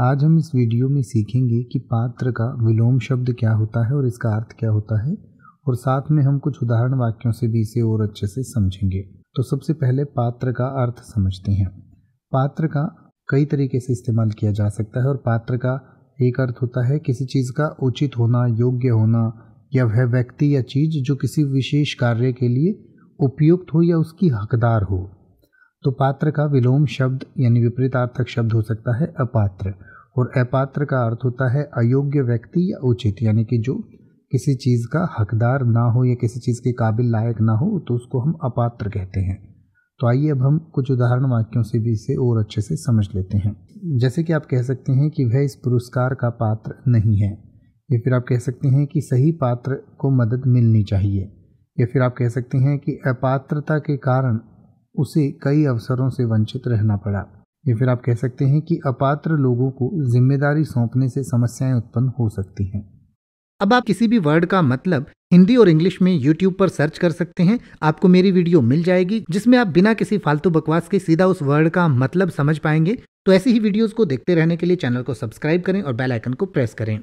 आज हम इस वीडियो में सीखेंगे कि पात्र का विलोम शब्द क्या होता है और इसका अर्थ क्या होता है और साथ में हम कुछ उदाहरण वाक्यों से भी इसे और अच्छे से समझेंगे तो सबसे पहले पात्र का अर्थ समझते हैं पात्र का कई तरीके से इस्तेमाल किया जा सकता है और पात्र का एक अर्थ होता है किसी चीज़ का उचित होना योग्य होना या वह व्यक्ति या चीज़ जो किसी विशेष कार्य के लिए उपयुक्त हो या उसकी हकदार हो तो पात्र का विलोम शब्द यानी विपरीतार्थक शब्द हो सकता है अपात्र और अपात्र का अर्थ होता है अयोग्य व्यक्ति या उचित यानी कि जो किसी चीज़ का हकदार ना हो या किसी चीज़ के काबिल लायक ना हो तो उसको हम अपात्र कहते हैं तो आइए अब हम कुछ उदाहरण वाक्यों से भी इसे और अच्छे से समझ लेते हैं जैसे कि आप कह सकते हैं कि वह इस पुरस्कार का पात्र नहीं है या फिर आप कह सकते हैं कि सही पात्र को मदद मिलनी चाहिए या फिर आप कह सकते हैं कि अपात्रता के कारण उसे कई अवसरों से वंचित रहना पड़ा या फिर आप कह सकते हैं कि अपात्र लोगों को जिम्मेदारी सौंपने से समस्याएं उत्पन्न हो सकती हैं अब आप किसी भी वर्ड का मतलब हिंदी और इंग्लिश में यूट्यूब पर सर्च कर सकते हैं आपको मेरी वीडियो मिल जाएगी जिसमें आप बिना किसी फालतू बकवास के सीधा उस वर्ड का मतलब समझ पाएंगे तो ऐसी ही वीडियोस को देखते रहने के लिए चैनल को सब्सक्राइब करें और बेल आइकन को प्रेस करें